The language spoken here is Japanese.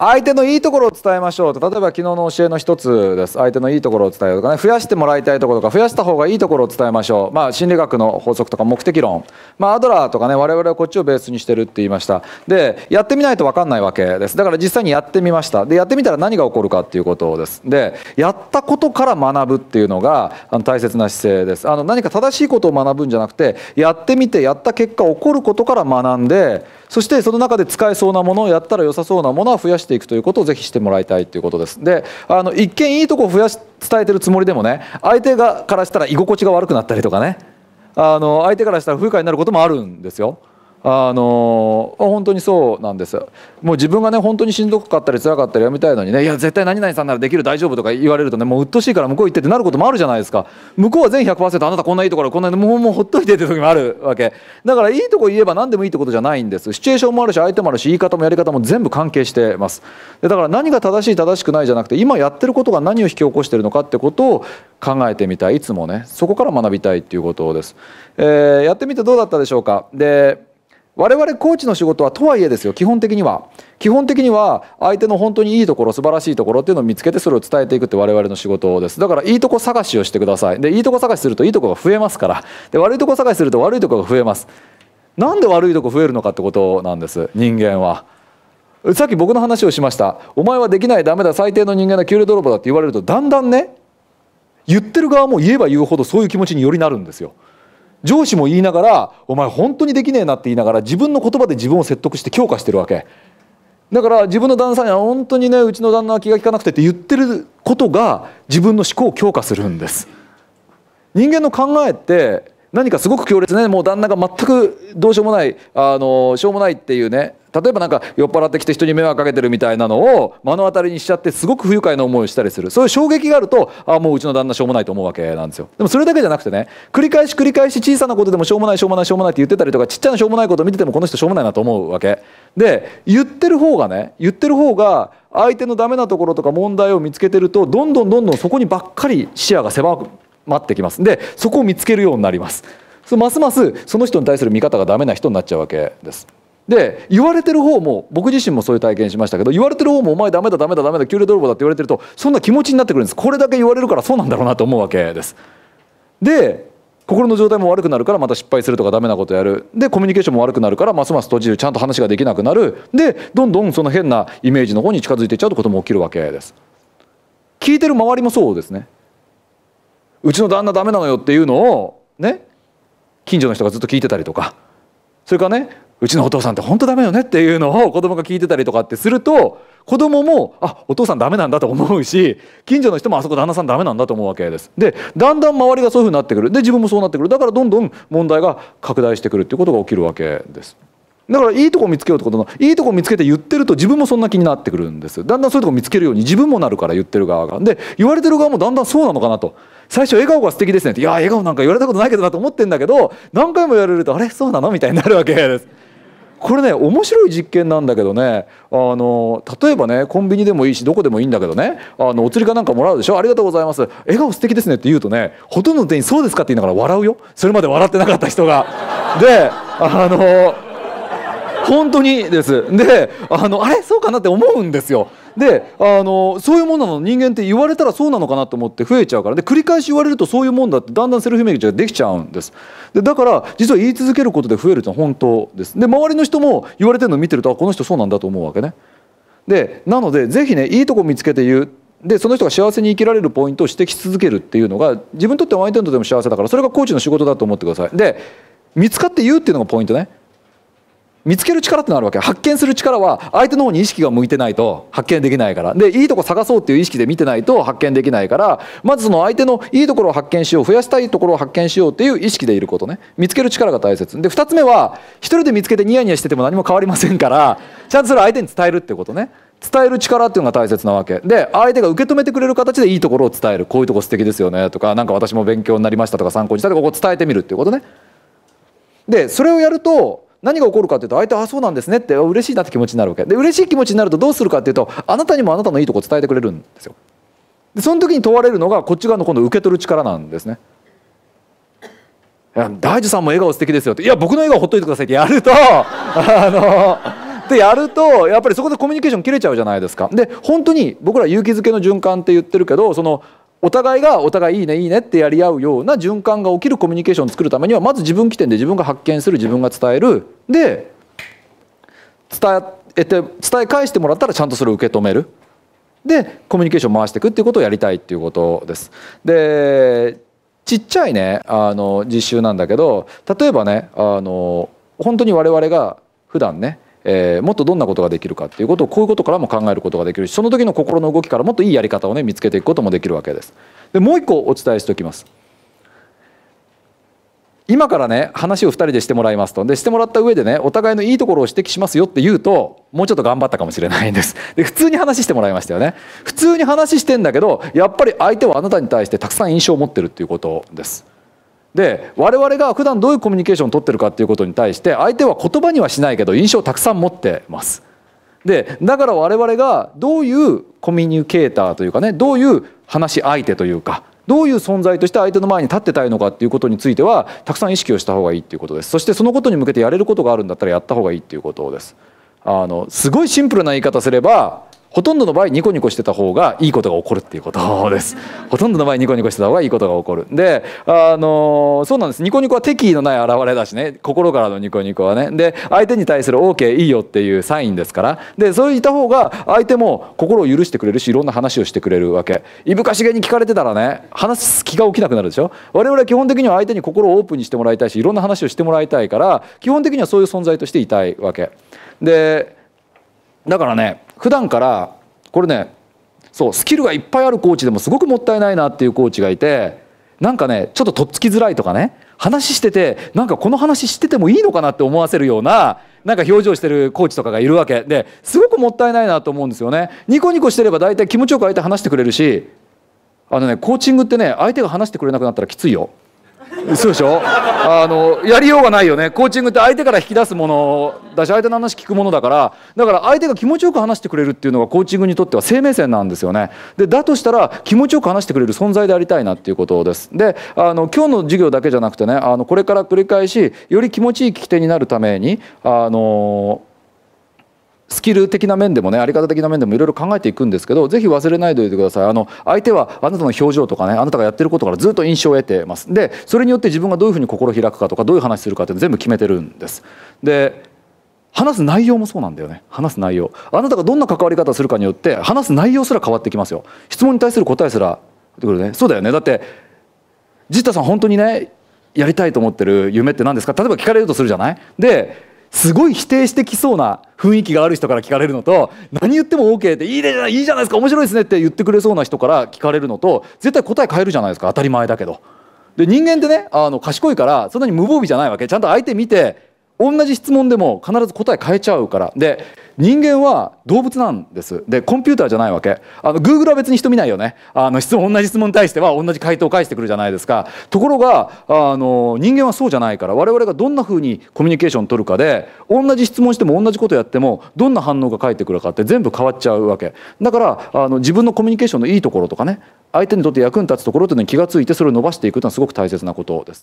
相手のいいところを伝えましょうと例えば昨日の教えの一つです相手のいいところを伝えるとかね増やしてもらいたいところとか増やした方がいいところを伝えましょう、まあ、心理学の法則とか目的論、まあ、アドラーとかね我々はこっちをベースにしてるって言いましたでやってみないと分かんないわけですだから実際にやってみましたでやってみたら何が起こるかっていうことですでやったことから学ぶっていうのがあの大切な姿勢ですあの何か正しいことを学ぶんじゃなくてやってみてやった結果起こることから学んでそしてその中で使えそうなものをやったら良さそうなものは増やしてしていくということをぜひしてもらいたいということですであの一見いいとこを増やし伝えてるつもりでもね相手がからしたら居心地が悪くなったりとかねあの相手からしたら不愉快になることもあるんですよあの本当にそうなんですもう自分がね本当にしんどかったり辛かったりやめたいのにねいや絶対何々さんならできる大丈夫とか言われるとねもう鬱陶しいから向こう行ってってなることもあるじゃないですか向こうは全100%あなたこんないいところこんなもうもうほっといてって時もあるわけだからいいとこ言えば何でもいいってことじゃないんですシチュエーションもあるし相手もあるし言い方もやり方も全部関係してますでだから何が正しい正しくないじゃなくて今やってることが何を引き起こしてるのかってことを考えてみたいいつもねそこから学びたいっていうことです、えー、やってみてどうだったでしょうかで我々コーチの仕事はとはいえですよ基本的には基本的には相手の本当にいいところ素晴らしいところっていうのを見つけてそれを伝えていくって我々の仕事ですだからいいとこ探しをしてくださいでいいとこ探しするといいとこが増えますからで悪いとこ探しすると悪いとこが増えますなんで悪いとこ増えるのかってことなんです人間はさっき僕の話をしましたお前はできないダメだ最低の人間だ給料泥棒だって言われるとだんだんね言ってる側も言えば言うほどそういう気持ちによりなるんですよ上司も言いながら「お前本当にできねえな」って言いながら自分の言葉で自分を説得して強化してるわけだから自分の旦那さんには「本当にねうちの旦那は気が利かなくて」って言ってることが自分の思考を強化するんです人間の考えって何かすごく強烈ねもう旦那が全くどうしようもないあのしょうもないっていうね例えばなんか酔っ払ってきて人に迷惑かけてるみたいなのを目の当たりにしちゃってすごく不愉快な思いをしたりするそういう衝撃があるとあもううちの旦那しょうもないと思うわけなんですよでもそれだけじゃなくてね繰り返し繰り返し小さなことでもしょうもないしょうもないしょうもないって言ってたりとかちっちゃなしょうもないことを見ててもこの人しょうもないなと思うわけで言ってる方がね言ってる方が相手のダメなところとか問題を見つけてるとどんどんどんどんそこにばっかり視野が狭くまってきますでそこを見つけるようになりますますますその人に対する見方がダメな人になっちゃうわけです。で言われてる方も僕自身もそういう体験しましたけど言われてる方も「お前ダメだダメだダメだ給料泥棒だ」って言われてるとそんな気持ちになってくるんですこれだけ言われるからそうなんだろうなと思うわけです。で心の状態も悪くなるからまた失敗するとかダメなことやるでコミュニケーションも悪くなるからますます閉じるちゃんと話ができなくなるでどんどんその変なイメージの方に近づいていっちゃうってことも起きるわけです。聞いてる周りもそうですね。うちの旦那ダメなのよっていうのをね近所の人がずっと聞いてたりとかそれからねうちのお父さんって本当ダメよねっていうのを子供が聞いてたりとかってすると子供もあお父さんダメなんだと思うし近所の人もあそこ旦那さんダメなんだと思うわけですでだんだん周りがそういうふうになってくるで自分もそうなってくるだからどんどん問題が拡大してくるっていうことが起きるわけですだからいいとこ見つけようってことのいいとこ見つけて言ってると自分もそんな気になってくるんですだんだんそういうとこ見つけるように自分もなるから言ってる側がで言われてる側もだんだんそうなのかなと最初笑顔が素敵ですねいや笑顔なんか言われたことないけどなと思ってんだけど何回も言われるとあれそうなのみたいになるわけですこれね面白い実験なんだけどねあの例えばねコンビニでもいいしどこでもいいんだけどねあのお釣りかなんかもらうでしょありがとうございます笑顔素敵ですねって言うとねほとんどの店員そうですかって言いながら笑うよそれまで笑ってなかった人が。であの本当にですであのあれそうかなって思うんですよであのそういうものなの人間って言われたらそうなのかなと思って増えちゃうからで繰り返し言われるとそういうもんだってだんだんセルフイメージができちゃうんですでだから実は言い続けることで増えるってのは本当ですで周りの人も言われてるのを見てるとあこの人そうなんだと思うわけねでなので是非ねいいとこ見つけて言うでその人が幸せに生きられるポイントを指摘し続けるっていうのが自分にとっても相手にとっても幸せだからそれがコーチの仕事だと思ってくださいで見つかって言うっていうのがポイントね見つける力ってのあるわけ発見する力は相手の方に意識が向いてないと発見できないからでいいとこ探そうっていう意識で見てないと発見できないからまずその相手のいいところを発見しよう増やしたいところを発見しようっていう意識でいることね見つける力が大切で2つ目は1人で見つけてニヤニヤしてても何も変わりませんからちゃんとそれ相手に伝えるってことね伝える力っていうのが大切なわけで相手が受け止めてくれる形でいいところを伝えるこういうとこ素敵ですよねとか何か私も勉強になりましたとか参考にしたとかここ伝えてみるっていうことねでそれをやると何が起こるかっていうと相手はあそうなんですねって嬉しいなって気持ちになるわけで嬉しい気持ちになるとどうするかっていうとあなたにもあなたのいいとこ伝えてくれるんですよでその時に問われるのがこっち側の今度受け取る力なんですね大樹さんも笑顔素敵ですよっていや僕の笑顔ほっといてくださいってやるとあのでやるとやっぱりそこでコミュニケーション切れちゃうじゃないですかで本当に僕ら勇気づけの循環って言ってるけどそのお互いがお互いいいねいいねってやり合うような循環が起きるコミュニケーションを作るためにはまず自分起点で自分が発見する自分が伝えるで伝えて伝え返してもらったらちゃんとそれを受け止めるでコミュニケーション回していくっていうことをやりたいっていうことです。でちっちゃいねあの実習なんだけど例えばねあの本当に我々が普段ねえー、もっとどんなことができるかっていうことをこういうことからも考えることができるしその時の心の動きからもっといいやり方をね見つけていくこともできるわけです。でもう一個お伝えしておきます。今からね話を2人でしてもらいますとでしてもらった上でねお互いのいいところを指摘しますよって言うともうちょっと頑張ったかもしれないんですで普通に話してもらいましたよね普通に話してんだけどやっぱり相手はあなたに対してたくさん印象を持ってるっていうことです。で我々が普段どういうコミュニケーションを取ってるかっていうことに対して相手は言葉にはしないけど印象をたくさん持ってます。でだから我々がどういうコミュニケーターというかねどういう話し相手というかどういう存在として相手の前に立ってたいのかっていうことについてはたくさん意識をした方がいいっていうことですそしてそのことに向けてやれることがあるんだったらやった方がいいっていうことです。あのすごいシンプルな言い方すればほとんどの場合ニコニコしてた方がいいことが起こるっていうことです。ほとんどの場合ニコニコしてた方がいいことが起こる。で、あのそうなんです。ニコニコは敵意のない表れだしね、心からのニコニコはね。で、相手に対する OK いいよっていうサインですから。で、そういった方が相手も心を許してくれるし、いろんな話をしてくれるわけ。いぶかしげに聞かれてたらね、話す気が起きなくなるでしょ。我々は基本的には相手に心をオープンにしてもらいたいし、いろんな話をしてもらいたいから、基本的にはそういう存在としていたいわけ。で、だからね、普段からこれねそうスキルがいっぱいあるコーチでもすごくもったいないなっていうコーチがいてなんかねちょっととっつきづらいとかね話しててなんかこの話しててもいいのかなって思わせるようななんか表情してるコーチとかがいるわけですごくもったいないなと思うんですよね。ニコニコしてれば大体気持ちよく相手話してくれるしあのねコーチングってね相手が話してくれなくなったらきついよ。そうでしょあのやりようがないよねコーチングって相手から引き出すものだし相手の話聞くものだからだから相手が気持ちよく話してくれるっていうのがコーチングにとっては生命線なんですよねでだとしたら気持ちよく話してくれる存在でありたいなっていうことですであの今日の授業だけじゃなくてねあのこれから繰り返しより気持ちいい聞き手になるためにあのスキル的な面でもねあり方的な面でもいろいろ考えていくんですけどぜひ忘れないでおいてくださいあの相手はあなたの表情とかねあなたがやってることからずっと印象を得てますでそれによって自分がどういうふうに心を開くかとかどういう話するかって全部決めてるんですで話す内容もそうなんだよね話す内容あなたがどんな関わり方するかによって話す内容すら変わってきますよ質問に対する答えすらってことねそうだよねだってジッタさん本当にねやりたいと思ってる夢って何ですか例えば聞かれるとするじゃないですごい否定してきそうな雰囲気がある人から聞かれるのと何言っても OK っていいでいいじゃないですか面白いですねって言ってくれそうな人から聞かれるのと絶対答え変えるじゃないですか当たり前だけど。で人間ってねあの賢いからそんなに無防備じゃないわけちゃんと相手見て同じ質問でも必ず答え変えちゃうからで人間は動物なんですでコンピューターじゃないわけあの Google は別に人見ないよねあの質問同じ質問に対しては同じ回答を返してくるじゃないですかところがあの人間はそうじゃないから我々がどんなふうにコミュニケーションを取るかで同じ質問しても同じことやってもどんな反応が返ってくるかって全部変わっちゃうわけだからあの自分のコミュニケーションのいいところとかね相手にとって役に立つところっていうのに気が付いてそれを伸ばしていくというのはすごく大切なことです。